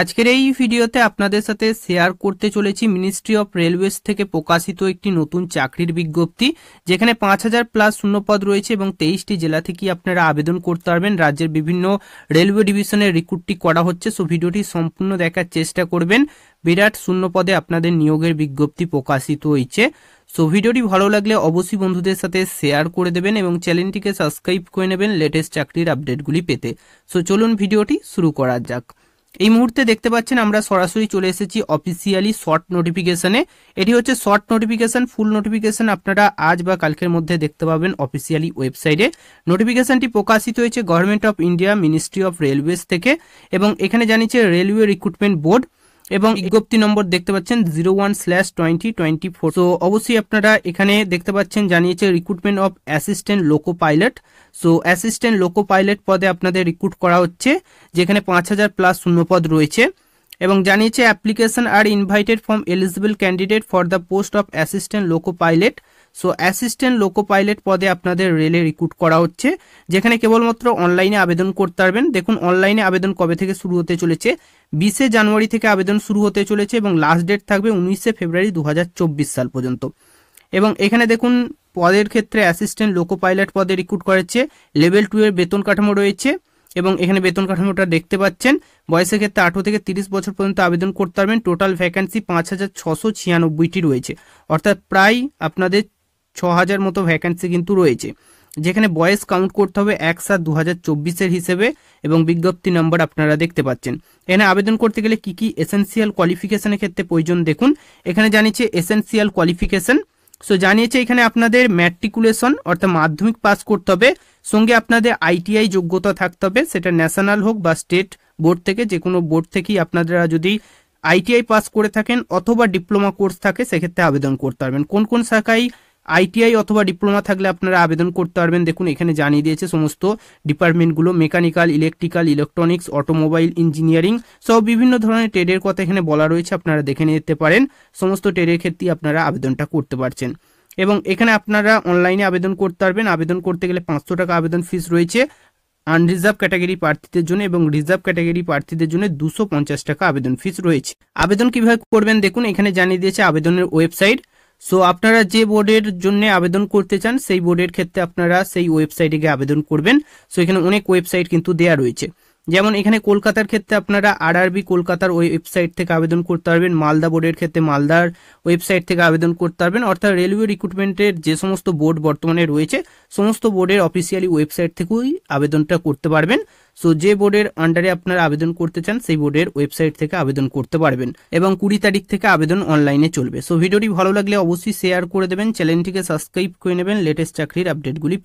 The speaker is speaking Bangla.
আজকের এই ভিডিওতে আপনাদের সাথে শেয়ার করতে চলেছি মিনিস্ট্রি অফ রেলওয়েজ থেকে প্রকাশিত একটি নতুন চাকরির বিজ্ঞপ্তি যেখানে পাঁচ হাজার প্লাস শূন্যপদ রয়েছে এবং তেইশটি জেলা থেকেই আপনারা আবেদন করতে পারবেন রাজ্যের বিভিন্ন রেলওয়ে ডিভিশনের রিক্রুটটি করা হচ্ছে সো ভিডিওটি সম্পূর্ণ দেখার চেষ্টা করবেন বিরাট শূন্যপদে আপনাদের নিয়োগের বিজ্ঞপ্তি প্রকাশিত হয়েছে সো ভিডিওটি ভালো লাগলে অবশ্যই বন্ধুদের সাথে শেয়ার করে দেবেন এবং চ্যানেলটিকে সাবস্ক্রাইব করে নেবেন লেটেস্ট চাকরির আপডেটগুলি পেতে সো চলুন ভিডিওটি শুরু করা যাক এই মুহূর্তে দেখতে পাচ্ছেন আমরা সরাসরি চলে এসেছি অফিসিয়ালি শর্ট নোটিফিকেশনে এটি হচ্ছে শর্ট নোটিফিকেশন ফুল নোটিফিকেশন আপনারা আজ বা কালকের মধ্যে দেখতে পাবেন অফিসিয়ালি ওয়েবসাইটে নোটিফিকেশনটি প্রকাশিত হয়েছে government of India ministry of railways থেকে এবং এখানে জানিয়েছে রেলওয়ে রিক্রুটমেন্ট বোর্ড এবং বিজ্ঞপ্তি নম্বর দেখতে পাচ্ছেন zero one slash twenty twenty four তো অবশ্যই আপনারা এখানে দেখতে পাচ্ছেন জানিয়েছে recruitment of assistant loco pilot so assistant loco pilot পদে আপনাদের রিক্রুট করা হচ্ছে যেখানে পাঁচ হাজার প্লাস শূন্যপদ রয়েছে এবং জানিয়েছে application are invited from eligible candidate for the post of assistant loco pilot so assistant loco pilot পদে আপনাদের রেলে রিক্রুট করা হচ্ছে যেখানে কেবলমাত্র অনলাইনে আবেদন করতে পারবেন দেখুন অনলাইনে আবেদন কবে থেকে শুরু হতে চলেছে বিশে জানুয়ারি থেকে আবেদন শুরু হতে চলেছে এবং লাস্ট ডেট থাকবে উনিশে ফেব্রুয়ারি দু সাল পর্যন্ত এবং এখানে দেখুন পদের ক্ষেত্রে অ্যাসিস্ট্যান্ট লোকো পাইলট পদে রিক্রুট করেছে লেভেল টু এর বেতন কাঠামো রয়েছে এবং এখানে বেতন কাঠামোটা দেখতে পাচ্ছেন বয়সের ক্ষেত্রে আঠেরো থেকে তিরিশ বছর পর্যন্ত আবেদন করতে পারবেন টোটাল ভ্যাকান্সি পাঁচ হাজার ছশো ছিয়ানব্বইটি রয়েছে অর্থাৎ প্রায় আপনাদের ছ হাজার মতো ভ্যাকান্সি কিন্তু রয়েছে যেখানে বয়স কাউন্ট করতে হবে এক সাত দু হাজার চব্বিশের হিসেবে এবং বিজ্ঞপ্তি নাম্বার আপনারা দেখতে পাচ্ছেন এখানে আবেদন করতে গেলে কি কি এসেন্সিয়াল কোয়ালিফিকেশনের ক্ষেত্রে প্রয়োজন দেখুন এখানে জানিয়েছে এসেন্সিয়াল কোয়ালিফিকেশন সো জানিয়েছে এখানে আপনাদের ম্যাট্রিকুলেশন অর্থাৎ মাধ্যমিক পাস করতে হবে সঙ্গে আপনাদের আইটিআই যোগ্যতা থাকতে হবে সেটা ন্যাশনাল হোক বা স্টেট বোর্ড থেকে যে কোনো বোর্ড থেকেই আপনারা যদি আইটিআই পাস করে থাকেন অথবা ডিপ্লোমা কোর্স থাকে সেক্ষেত্রে আবেদন করতে পারবেন কোন কোন শাখায় আইটিআই অথবা ডিপ্লোমা থাকলে আপনারা আবেদন করতে পারবেন দেখুন এখানে জানিয়ে দিয়েছে সমস্ত ডিপার্টমেন্টগুলো mechanical electrical electronics automobile engineering সব বিভিন্ন ধরনের ট্রেডের কথা এখানে বলা রয়েছে আপনারা দেখে নিতে পারেন সমস্ত ট্রেডের ক্ষেত্রেই আপনারা আবেদনটা করতে পারছেন এবং এখানে আপনারা অনলাইনে আবেদন করতে পারবেন আবেদন করতে গেলে পাঁচশো টাকা আবেদন ফিস রয়েছে আনরিজার্ভ ক্যাটাগরি প্রার্থীদের জন্য এবং রিজার্ভ ক্যাটাগরি প্রার্থীদের জন্য দুশো টাকা আবেদন ফিস রয়েছে আবেদন কিভাবে করবেন দেখুন এখানে জানিয়ে দিয়েছে আবেদনের ওয়েবসাইট সো আপনারা যে বোর্ডের জন্য আবেদন করতে চান সেই বোর্ডের ক্ষেত্রে আপনারা সেই ওয়েবসাইটে গিয়ে আবেদন করবেন সো এখানে অনেক ওয়েবসাইট কিন্তু দেয়া রয়েছে যেমন এখানে কলকাতার ক্ষেত্রে আপনারা আরআরবি কলকাতার ওই ওয়েবসাইট থেকে আবেদন করতে পারবেন মালদা বোর্ডের ক্ষেত্রে মালদার ওয়েবসাইট থেকে আবেদন করতে পারবেন অর্থাৎ রেলওয়ে রিক্রুটমেন্টের যে সমস্ত বোর্ড বর্তমানে রয়েছে সমস্ত বোর্ডের অফিসিয়ালি ওয়েবসাইট থেকেই আবেদনটা করতে পারবেন সো যে বোর্ডের আন্ডারে আপনারা আবেদন করতে চান সেই বোর্ডের ওয়েবসাইট থেকে আবেদন করতে পারবেন এবং কুড়ি তারিখ থেকে আবেদন অনলাইনে চলবে সো ভিডিওটি ভালো লাগলে অবশ্যই শেয়ার করে দেবেন চ্যানেলটিকে সাবস্ক্রাইব করে নেবেন লেটেস্ট চাকরির আপডেটগুলি পেতে